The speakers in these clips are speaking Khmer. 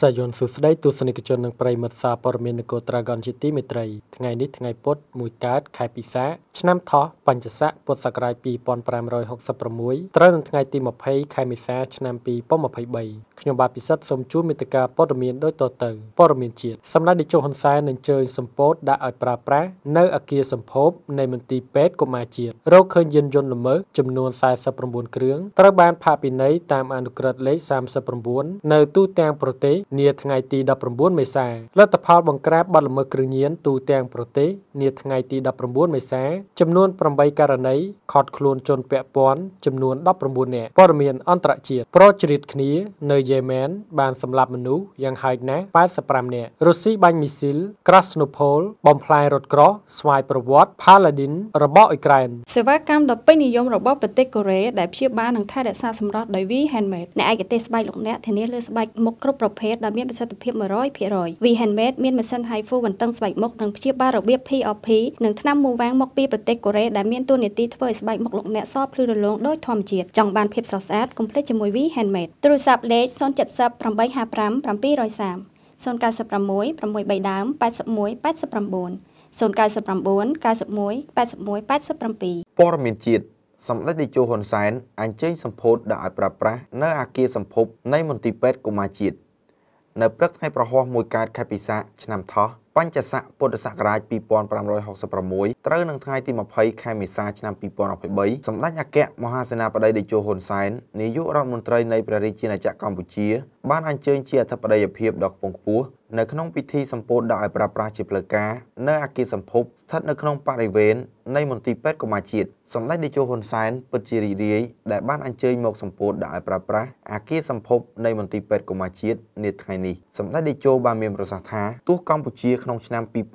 សាយនសុស្ដីទស្សនិកជននិងប្រិមត្តសាព័ត៌មាននគរត្រាហ្គនជាទីមេត្រីថ្ងៃនេះថ្ងៃពុធ1កើតខែពិសា ឆ្នាំថោះបញ្ញស័កពុទ្ធសករាជ2566ត្រូវនឹងថ្ងៃទី20ខែមេសាឆ្នាំ2023ខ្ញុំបាទពិសិដ្ឋសូមជូនមេតិការព័ត៌មានដូចតទៅព័ត៌មានជាតិសម្ដេចតេជោហ៊ុនសែននឹងជើញសម្ពោធដាក់ឲ្យប្រើប្រាស់នៅអគារសម្ភពនៃមន្ទីរពេទ្យកុមារជាតិរកឃើញយានយន្តល្មើសចំនួន49គ្រឿងត្រូវបានផាកពិន័យតាមអនុក្រឹត្យលេខ39នៅទូទាំងប្រទេសនាថ្ងៃទី19មេសាលទ្ធផលបង្ក្រាបបទល្មើសគ្រឿងញៀនទូទាំងប្រទេសនាថ្ងៃទី19មេសាចំនួន8ករណីខត់ខ្លួនជនពាក់ព័ន្ធចំនួន19នាក់ព័ត៌មានអន្តរជាតិប្រជ្រៀតគ្នា នៅយេម៉ែនបានសម្លាប់មនុស្សយ៉ាងហោចណាស់85នាក់រុស្ស៊ីបាញ់មីស៊ីលក្រាស់ណូផលបំផ្លាញរថក្រោះស្វ័យប្រវត្តិ Paladin របស់អ៊ុយក្រែនសេវាកម្មដ៏ពេញនិយមរបស់ប្រទេសកូរ៉េដែលព្យាបាលនិងថែរក្សាសម្រស់ដោយ V Handmade អ្នកឯកទេសស្បែកលោកអ្នកធានាលើស្បែកមុខគ្រប់ប្រភេទ handmade ដែលមានប្រសិទ្ធភាព100% V handmade មានម៉ាស៊ីន HIFU បន្ទឹងស្បែកមុខនិងព្យាបាលរបៀប POP និងថ្នាំមូវ៉ាំងមកពីប្រទេសកូរ៉េដែលមានតួនាទីធ្វើឲ្យស្បែកមុខលោកអ្នកសភ្លឺរលោងដោយធម្មជាតិចង់បានភាពស្រស់ស្អាតកុំភ្លេចជាមួយ V handmade ទូរស័ព្ទលេខ070 855 730 096 603ដើម81 89 099 91 81 87ព័ត៌មានជាតិសម្ដេចតេជោហ៊ុនសែនអញ្ជើញសម្ពោធដាក់ឲ្យប្រើប្រាស់នៅអាគារសម្ភព នៃមន្ទីរពេទ្យកុមារជាតិនៅព្រឹកថ្ងៃប្រហោះមួយកើតខែពិសាឆ្នាំថោះបញ្ចស័កពុទ្ធសករាជ2566ត្រូវនឹងថ្ងៃទី20ខែមេសាឆ្នាំ2023សម្ដេចអគ្គមហាសេនាបតីតេជោហ៊ុនសែននាយករដ្ឋមន្ត្រីនៃព្រះរាជាណាចក្រកម្ពុជាបានអញ្ជើញជាអធិបតីភាពដ៏ខ្ពង់ខ្ពស់នៅក្នុងពិធីសម្ពោធដោយប្រើប្រាស់ជាផ្លូវការ នៅអគារសម្ភពស្ថិតនៅក្នុងបរិវេណនៃមន្ទីរពេទ្យកុមារជាតិសម្ដេចតេជោហ៊ុនសែនពិតជារីករាយដែលបានអញ្ជើញមកសម្ពោធដោយប្រើប្រាស់អាគារសម្ភពនៃមន្ទីរពេទ្យកុមារជាតិនាថ្ងៃនេះសម្ដេចតេជោបានមានប្រសាសន៍ថាទោះកម្ពុជាក្នុងឆ្នាំ2020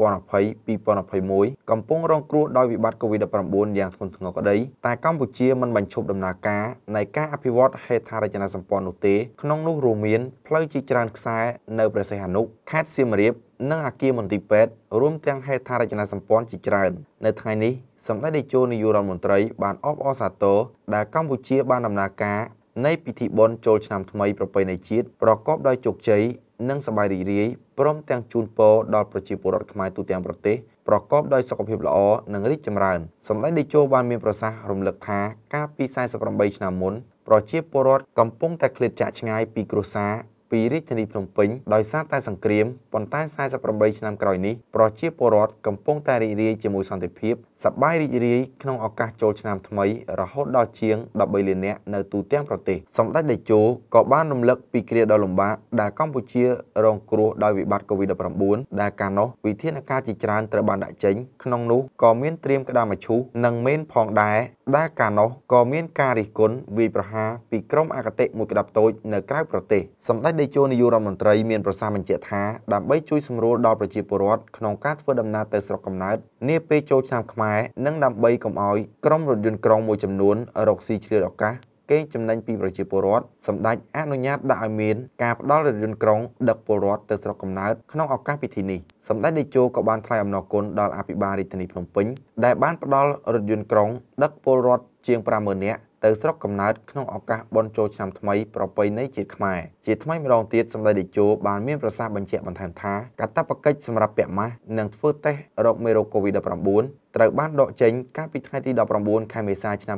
2021កំពុងរងគ្រោះដោយវិបត្តិ COVID-19 យ៉ាងធ្ងន់ធ្ងរក្តីតែកម្ពុជាមិនបញ្ឈប់ដំណើរការនៃការអភិវឌ្ឍហេដ្ឋារចនាសម្ព័ន្ធនោះទេ ក្នុងនោះរួមមានផ្លូវជាច្រើនខ្សែនៅព្រះសីហនុខេត្តសៀមរាបនិងអគារមន្ទីរពេទ្យរួមទាំងហេដ្ឋារចនាសម្ព័ន្ធជាច្រើននៅថ្ងៃនេះសម្ដេចតេជោនាយករដ្ឋមន្ត្រី បានអបអរសាទរដែលកម្ពុជា បានដំណើរការ នៃពិធីបុណ្យចូលឆ្នាំថ្មីប្រពៃណីជាតិប្រកបដោយជោគជ័យនិងសប្បាយរីករាយព្រមទាំងជូនពរដល់ប្រជាពលរដ្ឋខ្មែរទូទាំងប្រទេសប្រកបដោយសុខភាពល្អនិងរីកចម្រើន សម្ដេចតេជោបាន មានប្រសាសន៍រំលឹកថាកាលពី48ឆ្នាំមុនប្រជាពលរដ្ឋកំពុងតែឃ្លាតចាកឆ្ងាយពីគ្រួសារពីរាជធានីភ្នំពេញដោយសារតែសង្គ្រាមប៉ុន្តែ48ឆ្នាំក្រោយនេះប្រជាពលរដ្ឋកំពុងតែរីករាយជាមួយសន្តិភាពសប្បាយរីករាយក្នុងឱកាសចូលឆ្នាំថ្មីរហូតដល់ជាង13លាននាក់នៅទូទាំងប្រទេសសម្ដេចតេជោក៏បានរំលឹកពីគ្រាដ៏លំបាកដែលកម្ពុជារងគ្រោះដោយវិបត្តិ COVID-19 ដែលកាលនោះវិធានការជាច្រើនត្រូវបានដាក់ចេញក្នុងនោះក៏មានត្រៀមក្តាមមឈូសនិងមេនផងដែរដែលកាលនោះក៏មានការរិះគន់វាយប្រហារពីក្រុមអគតិមួយក្តាប់តូចនៅក្រៅប្រទេសសម្ដេចតេជោនាយករដ្ឋមន្ត្រីមានប្រសាសន៍បញ្ជាក់ថាដើម្បីជួយសម្រួលដល់ប្រជាពលរដ្ឋក្នុងការធ្វើដំណើរទៅស្រុកកំណើតនាពេលចូលឆ្នាំខ្មែរខ្មែរនិងដើម្បីកុំឲ្យក្រុមរថយន្តក្រុងមួយចំនួនរកស៊ីឆ្លៀតឱកាសេងចំណេញពីប្រជាពលរដ្ឋសម្ដេចអនុញ្ញាតដាក់ឲ្យមានការផ្ដល់រថយន្តក្រុងដឹកពលរដ្ឋទៅស្រុកកំណើតក្នុងឱកាសពិធីនេះសម្ដេចតេជោក៏បានថ្លែងអំណរគុណដល់អភិបាលរាជធានីភ្នំពេញដែលបានផ្ដល់រថយន្តក្រុងដឹកពលរដ្ឋជាង50000នាក់ទៅស្រុកកំណើតក្នុងឱកាសបុណ្យចូលឆ្នាំថ្មីប្រពៃណីជាតិខ្មែរជាថ្មីម្ដងទៀតសម្ដេចតេជោបានមានប្រសាសន៍បញ្ជាក់បន្ថែមថាកាតព្វកិច្ចសម្រាប់ពាក់ម៉ាស់និងធ្វើតេស្តរោគមេរោគ COVID-19 ត្រូវបានដកចេញកាលពីថ្ងៃទី19ខែមេសាឆ្នាំ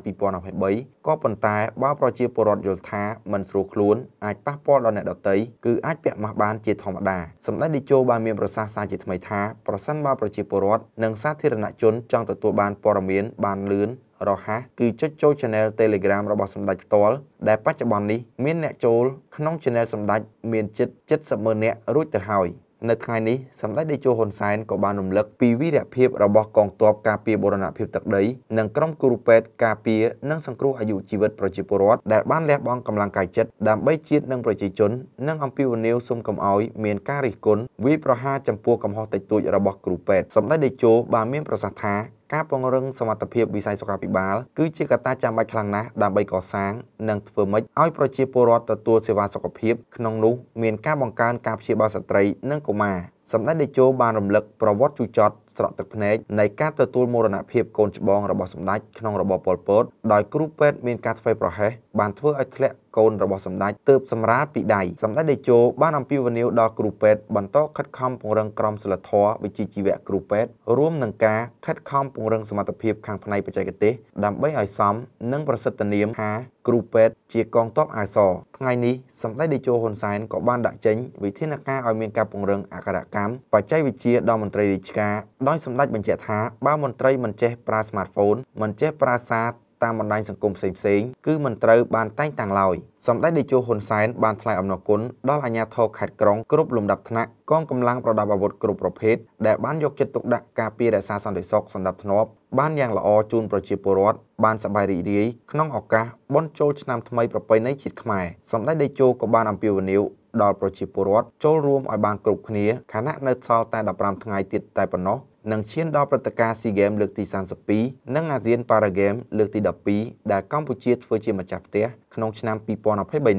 2023ក៏ប៉ុន្តែបើប្រជាពលរដ្ឋយល់ថាមិនស្រួលខ្លួនអាចប៉ះពាល់ដល់អ្នកដទៃគឺអាចពាក់ម៉ាស់បានជាធម្មតាសម្ដេចតេជោបានមានប្រសាសន៍សារជាថ្មីថាប្រសិនបើប្រជាពលរដ្ឋនិងសាធារណជនចង់ទទួលបានព័ត៌មានបានលឿនរហ័សគឺចុចចូល channel Telegram របស់សម្ដេចផ្ទាល់ដែលបច្ចុប្បន្ននេះមានអ្នកចូលក្នុង channel សម្ដេចមានជិត70,000នាក់រួចទៅហើយនៅថ្ងៃនេះសម្ដេចតេជោហ៊ុនសែនក៏បានរំលឹកពីវីរភាពរបស់កងទ័ពការពារបូរណភាពទឹកដីនិងក្រុមគ្រូពេទ្យការពារនិងសង្គ្រោះអាយុជីវិតប្រជាពលរដ្ឋដែលបានលះបង់កម្លាំងកាយចិត្តដើម្បីជាតិនិងប្រជាជននិងអំពាវនាវសូមកុំឲ្យមានការរិះគន់វាយប្រហារចំពោះកំហុសតិចតួចរបស់គ្រូពេទ្យសម្ដេចតេជោបានមានប្រសាសន៍ថាការពង្រឹងសមត្ថភាពវិស័យសុខាភិបាលគឺជាកត្តាចាំបាច់ខ្លាំងណាស់ដើម្បីកសាងនិងធ្វើម៉េចឲ្យប្រជាពលរដ្ឋទទួលសេវាសុខភាពក្នុងនោះមានការបង្កើនការព្យាបាលស្ត្រីនិងកុមារសម្ដេចតេជោបានរំលឹកប្រវត្តិជូចត់ស្រក់ទឹកភ្នែកនៃការទទួលមរណភាពកូនច្បងរបស់សម្ដេចក្នុងរបបប៉ុលពតដោយគ្រូពេទ្យមានការធ្វេសប្រហែសបានធ្វើឲ្យធ្លាក់កូនរបស់សម្ដេចទើបសម្រាលពីដៃសម្ដេចតេជោបានអំពាវនាវដល់គ្រូពេទ្យបន្តខិតខំពង្រឹងក្រមសីលធម៌វិជ្ជាជីវៈគ្រូពេទ្យរួមនឹងការខិតខំពង្រឹងសមត្ថភាពខាងផ្នែកបច្ចេកទេសដើម្បីឲ្យសមនឹងប្រសិទ្ធនាមថាគ្រូពេទ្យជាកងទ័ពអាសរថ្ងៃនេះសម្ដេចតេជោហ៊ុនសែនក៏បានដាក់ចេញវិធានការឲ្យមានការពង្រឹងអក្សរកម្មបច្ចេកវិទ្យាដល់មន្ត្រីរាជការដោយសម្ដេចបញ្ជាក់ថាបើមន្ត្រីមិនចេះប្រើ smartphone មិនចេះប្រើសារតាមបណ្ដាញសង្គមផ្សេងៗគឺមិនត្រូវបានតែងតាំងឡើយសម្ដេចតេជោហ៊ុនសែនបានថ្លែងអំណរគុណដល់អាជ្ញាធរខេត្តក្រុងគ្រប់លំដាប់ថ្នាក់កងកម្លាំងប្រដាប់អាវុធគ្រប់ប្រភេទដែលបានយកចិត្តទុកដាក់ការពាររក្សាសន្តិសុខសណ្ដាប់ធ្នាប់បានយ៉ាងល្អជូនប្រជាពលរដ្ឋបានសប្បាយរីករាយក្នុងឱកាសបុណ្យចូលឆ្នាំថ្មីប្រពៃណីជាតិខ្មែរសម្ដេចតេជោក៏បានអំពាវនាវដល់ប្រជាពលរដ្ឋចូលរួមឲ្យបានគ្រប់គ្នាខណៈនៅសល់តែ15ថ្ងៃទៀតតែប៉ុណ្ណោះនឹងឈានដល់ព្រឹត្តិការណ៍ SEA Games លើកទី32និងអាស៊ាន Para Games លើកទី12ដែលកម្ពុជាធ្វើជាម្ចាស់ផ្ទះក្នុងឆ្នាំ2023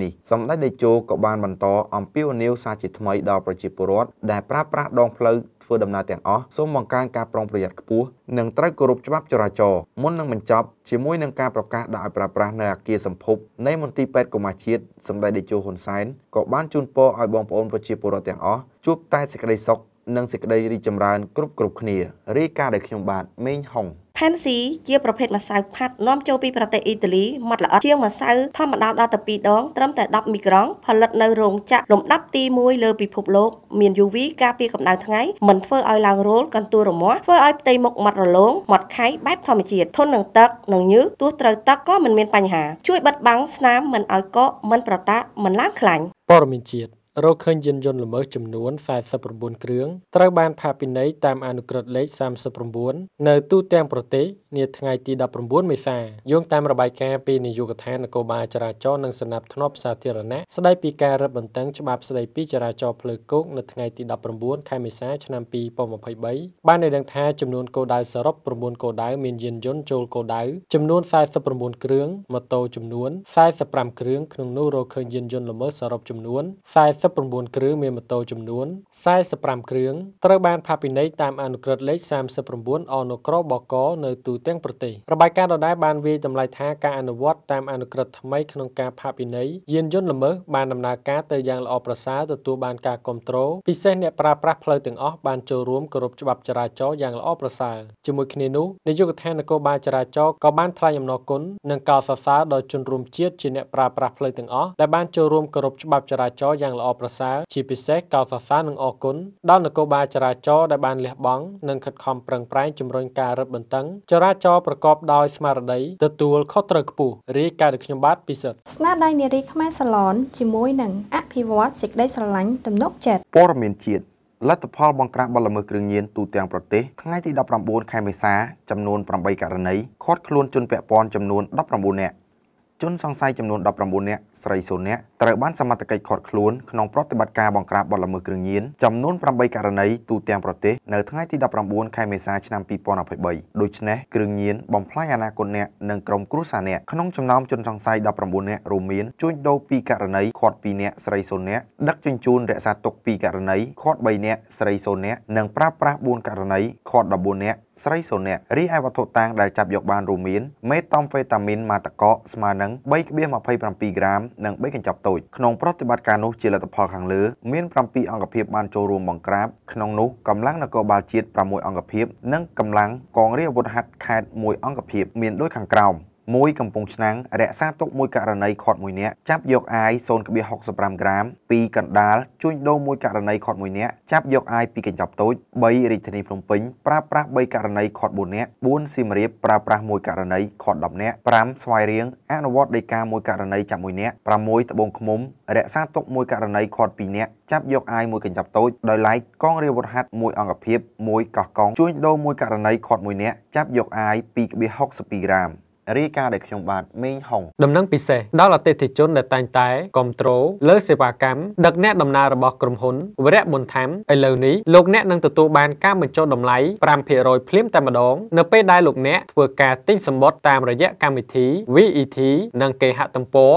នេះសម្ដេចតេជោក៏បានបន្តអំពាវនាវសារជាថ្មីដល់ប្រជាពលរដ្ឋដែលប្រើប្រាស់ដងផ្លូវធ្វើដំណើរទាំងអស់សូមបង្កើនការប្រុងប្រយ័ត្នខ្ពស់និងត្រូវគោរពច្បាប់ចរាចរណ៍មុននឹងបញ្ចប់ជាមួយនឹងការប្រកាសដាក់ឲ្យប្រើប្រាស់នៅអគារសម្ភពនៃមន្ទីរពេទ្យកុមារជាតិសម្ដេចតេជោហ៊ុនសែនក៏បានជូនពរឲ្យបងប្អូនប្រជាពលរដ្ឋទាំងអស់ជួបតែសេចក្តីសុខនិងសេចក្តីរីកចម្រើនគ្រប់គ្រប់គ្នារាយការណ៍ដោយខ្ញុំបាទមេងហុងផេនស៊ីជា ប្រភេទម្សៅផាត់នាំចូលពីប្រទេសអ៊ីតាលីម៉ត់ល្អិតជាងម្សៅធម្មតាដល់ទៅ2ដង ត្រឹមតែ10មីក្រង់ផលិតនៅរោងចក្រលំដាប់ទី1លើពិភពលោកមាន UV ការពារកម្ដៅថ្ងៃមិនធ្វើឲ្យឡើងរោលកន្ទួលរមាស់ធ្វើឲ្យផ្ទៃមុខម៉ត់រលោងម៉ត់ខៃបែបធម្មជាតិធន់នឹងទឹកនិងញើសទោះត្រូវទឹកក៏មិនមានបញ្ហា ជួយបិទបាំងស្នាមមិនឲ្យកកមិនប្រតាក់មិនឡើងខ្លាញ់ព័ត៌មានជាតិរកឃើញយានយន្តល្មើសចំនួន49គ្រឿងត្រូវបានផាកពិន័យតាមអនុក្រឹត្យលេខ39នៅទូទាំងប្រទេស នាថ្ងៃទី19មេសាយោងតាមរបាយការណ៍ពីនាយកដ្ឋាននគរបាលចរាចរណ៍និងសណ្ដាប់ធ្នាប់សាធារណៈស្ដីពីការរឹតបន្តឹងច្បាប់ស្ដីពីចរាចរណ៍ផ្លូវគោកនៅថ្ងៃទី19ខែមេសាឆ្នាំ2023បានឲ្យដឹងថាចំនួនគោលដៅសរុប9គោលដៅមានយានយន្តចូលគោលដៅចំនួន49គ្រឿងម៉ូតូចំនួន45គ្រឿងក្នុងនោះរកឃើញយានយន្តល្មើសសរុបចំនួន40 49គ្រឿងមានម៉ូតូចំនួន45គ្រឿងត្រូវបាន ផាពិន័យតាមអនុក្រឹត្យលេខ39អនុក្របកនៅទូទាំងប្រទេសរបាយការណ៍ដដែលបានវាយតម្លៃថាការអនុវត្តតាមអនុក្រឹត្យថ្មីក្នុងការផាពិន័យយានយន្តល្មើសបានដំណើរការទៅយ៉ាងល្អប្រសើរទទួលបានការគ្រប់គ្រងពិសេសអ្នកប្រើប្រាស់ផ្លូវទាំងអស់បានចូលរួមគោរពច្បាប់ចរាចរណ៍យ៉ាងល្អប្រសើរជាមួយគ្នានោះនាយកដ្ឋាននគរបាលចរាចរណ៍ក៏បានថ្លែងអំណរគុណនិងកោតសរសើរដល់ជនរួមជាតិជាអ្នកប្រើប្រាស់ផ្លូវទាំងអស់ដែលបានចូលរួមគោរពច្បាប់ចរាចរណ៍យ៉ាងល្អប្រសើរជាពិសេសកោតសរសើរនិងអរគុណដល់នគរបាលចរាចរណ៍ដែលបានលះបង់និងខិតខំប្រឹងប្រែងជំរុញការរឹតបន្តឹងចរាចរណ៍ប្រកបដោយស្មារតីទទួលខុសត្រូវខ្ពស់រាយការណ៍ដោយខ្ញុំបាទពិសិដ្ឋស្នាដៃនារីខ្មែរសាឡនជាមួយនឹងអភិវឌ្ឍសេចក្តីស្រឡាញ់ទំនុកចិត្តព័ត៌មានជាតិលទ្ធផលបង្ក្រាបបលល្មើសគ្រឿងញៀនទូទាំងប្រទេសថ្ងៃទី19ខែមេសាចំនួន8ករណីឃាត់ខ្លួនជនពាក់ព័ន្ធចំនួន19នាក់ជនសង្ស័យចំនួន19នាក់ស្រី0នាក់ត្រូវបានសមត្ថកិច្ចឃាត់ខ្លួនក្នុងប្រតិបត្តិការបង្ក្រាបបទល្មើសគ្រឿងញៀនចំនួន8ករណីទូទាំងប្រទេសនៅថ្ងៃទី19ខែមេសាឆ្នាំ2023ដូច្នេះគ្រឿងញៀនបំផ្លាញអនាគតអ្នកនិងក្រុមគ្រួសារអ្នកក្នុងចំណោមជនសង្ស័យ19នាក់រួមមានជួញដូរ2ករណីឃាត់2នាក់ស្រី0នាក់ដឹកជញ្ជូនរក្សាទុក2ករណីឃាត់3នាក់ស្រី0នាក់និងប្រើប្រាស់4ករណីឃាត់14នាក់ស្រី0នាក់រីឯវត្ថុតាងដែលចាប់យកបានរួមមាន មេតំហ្វេតាមីនម៉ាតកកស្មើនឹងនឹង3.27ក្រាមនិង3កញ្ចប់តូចក្នុងប្រតិបត្តិការនោះជាលទ្ធផលខាងលើមាន7អង្គភាពបានចូលរួមបង្ក្រាបក្នុងនោះកម្លាំងនគរបាលជាតិ6អង្គភាពនិងកម្លាំងកងរាជអាវុធហត្ថខេត្ត1អង្គភាពមានដូចខាងក្រោមមួយកំពង់ឆ្នាំងរក្សាទុកមួយករណីខាត់មួយនាក់ចាប់យកអាយ0.65ក្រាម2កណ្ដាលជួញដូរមួយករណីខាត់មួយនាក់ចាប់យកអាយពីកញ្ចប់តូច3រាជធានីភ្នំពេញប្រើប្រាស់3ករណីខាត់4នាក់4សៀមរាបប្រើប្រាស់មួយករណីខាត់10នាក់5ស្វាយរៀងអនុវត្តដីកាមួយករណីចាប់មួយនាក់6ត្បូងឃ្មុំរក្សាទុកមួយករណីខាត់2នាក់ចាប់យកអាយមួយកញ្ចប់តូចដោយឡែកកងរាជវុធហត្ថមួយអង្គភាពមួយកោះកងជួញដូរមួយករណីខាត់មួយនាក់ចាប់យកអាយ2.62ក្រាមរាយការណ៍ដោយខ្ញុំបាទមេងហុងដំណឹងពិសេសដល់អតិថិជនដែលតែងតែគ្រប់គ្រងលើសេវាកម្មដឹកអ្នកដំណើររបស់ក្រុមហ៊ុនវរៈបុនថាំឥឡូវនេះលោកអ្នកនឹងទទួលបានការបញ្ចុះតម្លៃ5%ភ្លាមតែម្ដង នៅពេលដែលលោកអ្នកធ្វើការទិញសម្បត្តិតាមរយៈកម្មវិធី VET និងគេហទំព័រ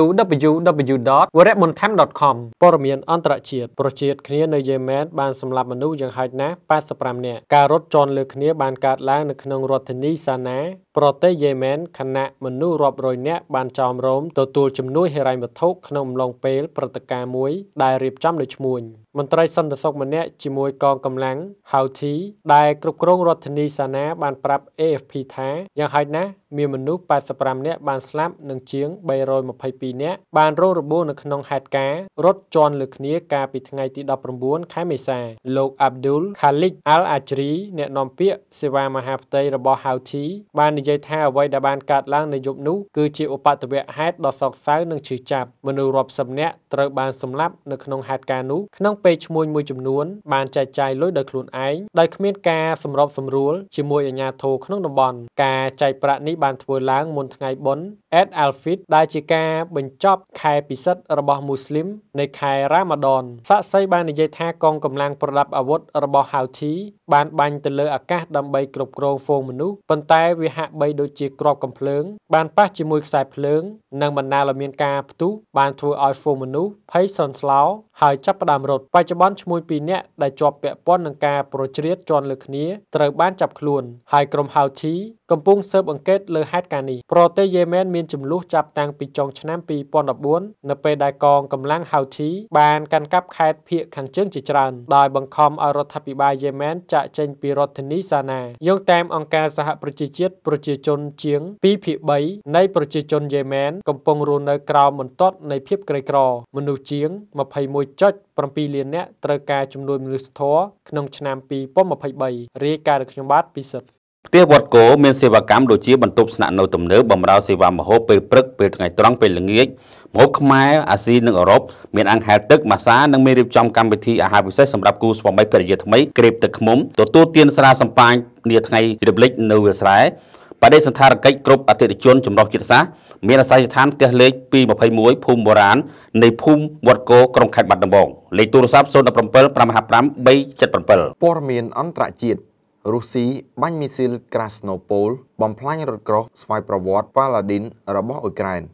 www.wremontham.com ព័ត៌មានអន្តរជាតិប្រជាជាតិគ្នានៅយេម៉ែនបានសម្លាប់មនុស្សយ៉ាងហោចណាស់85នាក់ការរត់ជន់លើគ្នាបានកើតឡើងនៅក្នុងរដ្ឋធានីសាណាប្រទេសយេម៉ែនខណៈមនុស្សរាប់រយនាក់បានចោមរោមទទួលជំនួយហិរញ្ញវត្ថុក្នុងអំឡុងពេលព្រឹត្តិការណ៍មួយ ដែលរៀបចំដោយឈ្មួញ។មន្ត្រីសន្តិសុខម្នាក់ជាមួយកងកម្លាំងហៅធីដែលគ្រប់គ្រងរដ្ឋធានីសាណាបានប្រាប់ AFP ថាយ៉ាងហោចណាស់មានមនុស្ស85នាក់បានស្លាប់និងជាង322នាក់បានរងរបួសនៅក្នុងហេតុការណ៍រត់ជន់លើគ្នាកាលពីថ្ងៃទី19ខែមេសាលោក Abdul Khalik Al Ajri អ្នកនាំពាក្យសេវាមហាផ្ទៃរបស់ Houthi បាននិយាយថាអ្វីដែលបានកើតឡើងនៅយប់នោះគឺជាឧបទ្ទវហេតុដ៏សោកសៅនិងឈឺចាប់មនុស្សរាប់សិបនាក់ត្រូវបានសម្លាប់នៅក្នុងហេតុការណ៍នោះក្នុងពេកឈ្មួញមួយចំនួនបានចែកចាយលុយដោយខ្លួនឯងដោយគ្មានការសម្របសម្រួលជាមួយអាជ្ញាធរក្នុងតំបន់ការចែកប្រាក់នេះបានធ្វើឡើងមុនថ្ងៃបុណ្យ Eid al-Fitr ដែលជាការបញ្ចប់ ខែពិសិដ្ឋរបស់មូស្លីមនៃខែរ៉ាម៉ាដនសាក់សីបាននិយាយថាកងកម្លាំងប្រដាប់អាវុធរបស់ហៅធីបានបាញ់ទៅលើអាកាសដើម្បីគ្រប់គ្រងហ្វូងមនុស្សប៉ុន្តែវាហាក់បីដូចជាក្របកំភ្លើង បានប៉ះជាមួយខ្សែភ្លើងនិងបណ្ដាលឲ្យមានការផ្ទុះបានធ្វើឲ្យហ្វូងមនុស្សភ័យស្លន់ស្លោហើយចាប់ផ្ដើមរត់បច្ចុប្បន្នឈ្មោះពីរនាក់ដែលជាប់ពាក់ព័ន្ធនឹងការប្រជ្រៀតជន់លើគ្នាត្រូវបានចាប់ខ្លួន ហើយក្រុមហៅធីកំពុងស៊ើបអង្កេតលើហេតុការណ៍នេះប្រទេសយេម៉ែនមានចំនួនចាប់តាំងពីចុងឆ្នាំ2014នៅពេលដែលកងកម្លាំងហៅធីបានកាន់កាប់ខេត្តភៀកខាងជើងជាច្រើន ដោយបង្ខំឲ្យរដ្ឋាភិបាលយេម៉ែនចាក់ចេញពីរដ្ឋធានីសាណាយោងតាមអង្គការសហប្រជាជាតិប្រជាជនជាង2ភាគ3នៃប្រជាជនយេម៉ែនកំពុងរស់នៅក្រោមបន្ទាត់នៃភាពក្រីក្រ មនុស្សជាង21.7លាននាក់ត្រូវការជំនួយមនុស្សធម៌ក្នុងឆ្នាំ2023រាយការណ៍របស់ខ្ញុំបាទពិសិដ្ឋផ្ទះវត្តគោមានសេវាកម្មដូចជាបន្ទប់ស្នាក់នៅទំនើបបម្រើសេវាម្ហូបពេលព្រឹកពេលថ្ងៃត្រង់ពេលល្ងាចម្ហូបខ្មែរអាស៊ីនិងអឺរ៉ុបមានអាំងហែលទឹកម៉ាសានិងមានរៀបចំកម្មវិធីអាហារពិសេសសម្រាប់គូស្វាមីភរិយាថ្មីក្រេបទឹកឃ្មុំទទួលទានស្រាសម្ពាញនាថ្ងៃរំលឹកនៅវាលស្រែបដិសន្តារកិច្ចគ្រប់អតិថិជនចម្រុះជាតិសាសន៍មានអាស័យដ្ឋានផ្ទះលេខ221ភូមិបុរាណនៃភូមិវត្តគោក្រុងខេត្តបាត់ដំបងលេខទូរស័ព្ទ017 555 377ព័ត៌មានអន្តរជាតិរុស្ស៊ីបាញ់មីស៊ីលក្រាស្ណូប៉ូលបំផ្លាញរថក្រោះស្វ័យប្រវត្តិប៉ាឡាឌីនរបស់អ៊ុយក្រែន។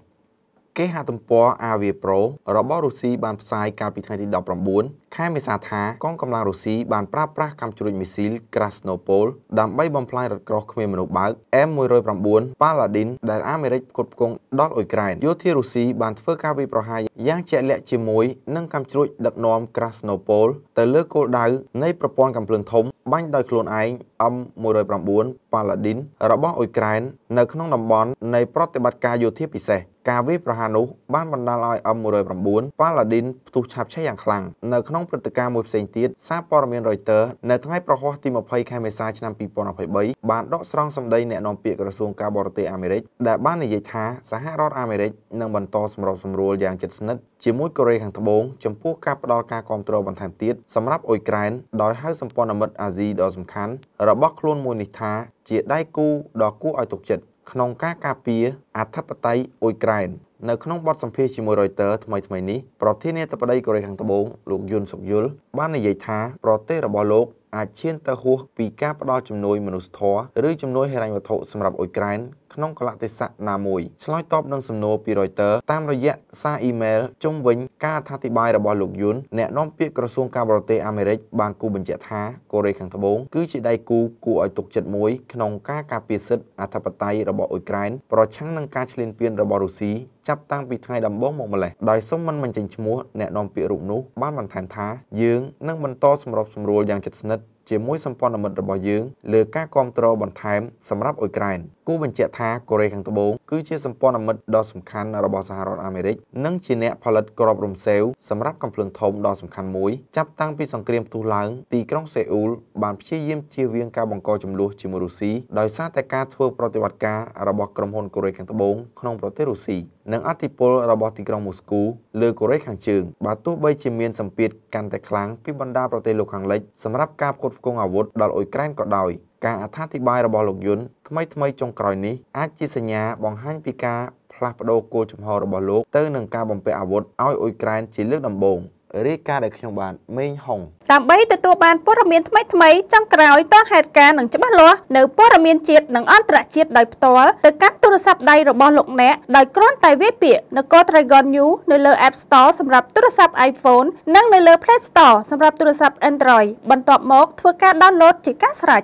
គេហទំព័រ Avia Pro របស់រុស្ស៊ីបានផ្សាយកាលពីថ្ងៃទី19ខែមេសាថាកងកម្លាំងរុស្ស៊ីបានប្រើប្រាស់កាំជ្រួចមីស៊ីល Krasnopol ដើម្បីបំផ្លាញរថក្រោះគ្មានមនុស្សបើក M109 Paladin ដែលអាមេរិកផ្គត់ផ្គង់ដល់អ៊ុយក្រែនយោធារុស្ស៊ីបានធ្វើការវាយប្រហារយ៉ាងជាក់លាក់ជាមួយនឹងកាំជ្រួចដឹកនាំ Krasnopol ទៅលើគោលដៅនៃប្រព័ន្ធកំភ្លើងធំបាញ់ដោយខ្លួនឯង M109 Paladin របស់អ៊ុយក្រែននៅក្នុងតំបន់នៃប្រតិបត្តិការយោធាពិសេសការវាយប្រហារនោះបានបណ្ដាលឲ្យ M109 Paladin ផ្ទុះឆាបឆេះយ៉ាងខ្លាំងនៅក្នុងព្រឹត្តិការណ៍មួយផ្សេងទៀតសារព័ត៌មាន Reuters នៅថ្ងៃប្រហោះទី20ខែមេសាឆ្នាំ2023បានដកស្រង់សម្ដីអ្នកនាំពាក្យក្រសួងការបរទេសអាមេរិកដែលបាននិយាយថាសហរដ្ឋអាមេរិកនឹងបន្តសម្របសម្រួលយ៉ាងជិតស្និទ្ធជាមួយកូរ៉េខាងត្បូងចំពោះការផ្ដល់ការគ្រប់គ្រងបន្ថែមទៀតសម្រាប់អ៊ុយក្រែនដោយហៅសម្ព័ន្ធមិត្តអាស៊ីដ៏សំខាន់របស់ខ្លួនមួយនេះថាជាដៃគូដ៏គួរឲ្យទុកចិត្តក្នុងការការពារអធិបតេយ្យអ៊ុយក្រែននៅក្នុងបទសម្ភាសជាមួយ Reuters ថ្មីថ្មីនេះប្រធានាធិបតីកូរ៉េខាងត្បូងលោកយុនសុកយុលបាននិយាយថាប្រទេសរបស់លោកអាចឈានទៅហួសពីការផ្ដល់ជំនួយមនុស្សធម៌ឬជំនួយហិរញ្ញវត្ថុសម្រាប់អ៊ុយក្រែនក្នុងកលតិស័កណាមួយឆ្លើយតបនឹងសំណួរពី Reuters តាមរយៈសារអ៊ីមែលជុំវិញការអធិប្បាយរបស់លោកយុនអ្នកនាំពាក្យក្រសួងការបរទេសអាមេរិកបានគូបញ្ជាក់ថាកូរ៉េខាងត្បូងគឺជាដៃគូគួរឲ្យទុកចិត្តមួយក្នុងការការពារសិទ្ធិអធិបតេយ្យរបស់អ៊ុយក្រែនប្រឆាំងនឹងការឈ្លានពានរបស់រុស្ស៊ីចាប់តាំងពីថ្ងៃដំបូងមកម្លេះដោយសូមមិនបញ្ចេញឈ្មោះអ្នកនាំពាក្យរូបនោះបានបន្ថែមថាយើងនឹងបន្តសម្របសម្រួលយ៉ាងជិតស្និទ្ធជាមួយសម្ព័ន្ធមិត្តរបស់យើង លើការគ្រប់គ្រងបន្ថែមសម្រាប់អ៊ុយក្រែនគូបញ្ជាក់ថាកូរ៉េខាងត្បូងគឺជាសម្ព័ន្ធមិត្តដ៏សំខាន់របស់សហរដ្ឋអាមេរិក និងជាអ្នកផលិតគ្រាប់រំសេវសម្រាប់កំភ្លើងធំដ៏សំខាន់មួយចាប់តាំងពីសង្គ្រាមផ្ទុះឡើងទីក្រុងសេអ៊ូល បានព្យាយាមជៀសវាងការបង្កចំនួនជាមួយរុស្ស៊ីដោយសារតែការធ្វើប្រតិបត្តិការរបស់ក្រុមហ៊ុនកូរ៉េខាងត្បូងក្នុងប្រទេសរុស្ស៊ីនិងអធិបុលរបស់ទីក្រុងមូស្គូលើកូរ៉េខាងជើងបើទោះបីជាមានសម្ពាធកាន់តែខ្លាំងពីបណ្ដាប្រទេសលោកខាងលិចសម្រាប់ការផ្គត់ផ្គង់អាវុធដល់អ៊ុយក្រែនក៏ដោយការអត្ថាធិប្បាយរបស់លោកយុនថ្មីថ្មីចុងក្រោយនេះអាចជាសញ្ញាបង្ហាញពីការផ្លាស់ប្តូរគោលជំហររបស់លោកទៅនឹងការបំពាក់អាវុធឲ្យអ៊ុយក្រែនជាលើកដំបូង។រាយការណ៍ដែលខ្ញុំបានមេងហុងដើម្បីទទួលបានព័ត៌មានថ្មីថ្មីចុងក្រោយទាន់ហេតុការណ៍និងច្បាស់លាស់នៅព័ត៌មានជាតិនិងអន្តរជាតិដោយផ្ទាល់ទៅកាន់ទូរស័ព្ទដៃរបស់លោកអ្នកដោយគ្រាន់តែវាយពាក្យនគរ Dragon New នៅលើ App Store សម្រាប់ទូរស័ព្ទ iPhone និង នៅលើ Play Store សម្រាប់ទូរស័ព្ទ Android បន្ទាប់មក ធ្វើការ download ជាការស្រេច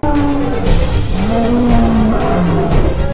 thank you